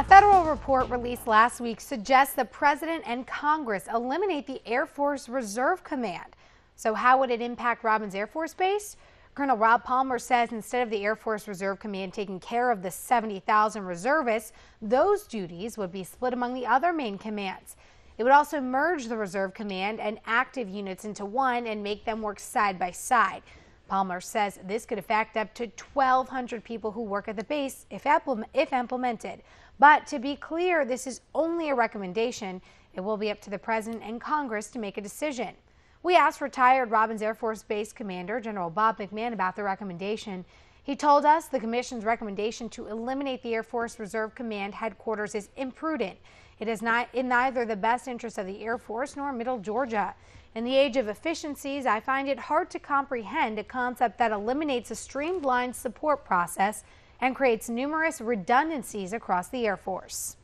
A federal report released last week suggests the president and Congress eliminate the Air Force Reserve Command. So, how would it impact Robbins Air Force Base? Colonel Rob Palmer says instead of the Air Force Reserve Command taking care of the 70,000 reservists, those duties would be split among the other main commands. It would also merge the Reserve Command and active units into one and make them work side by side. Palmer says this could affect up to 1,200 people who work at the base if, implemented. But to be clear, this is only a recommendation. It will be up to the President and Congress to make a decision. We asked retired Robbins Air Force Base Commander General Bob McMahon about the recommendation. He told us the Commission's recommendation to eliminate the Air Force Reserve Command headquarters is imprudent. It is not in neither the best interest of the Air Force nor Middle Georgia. In the age of efficiencies, I find it hard to comprehend a concept that eliminates a streamlined support process and creates numerous redundancies across the Air Force.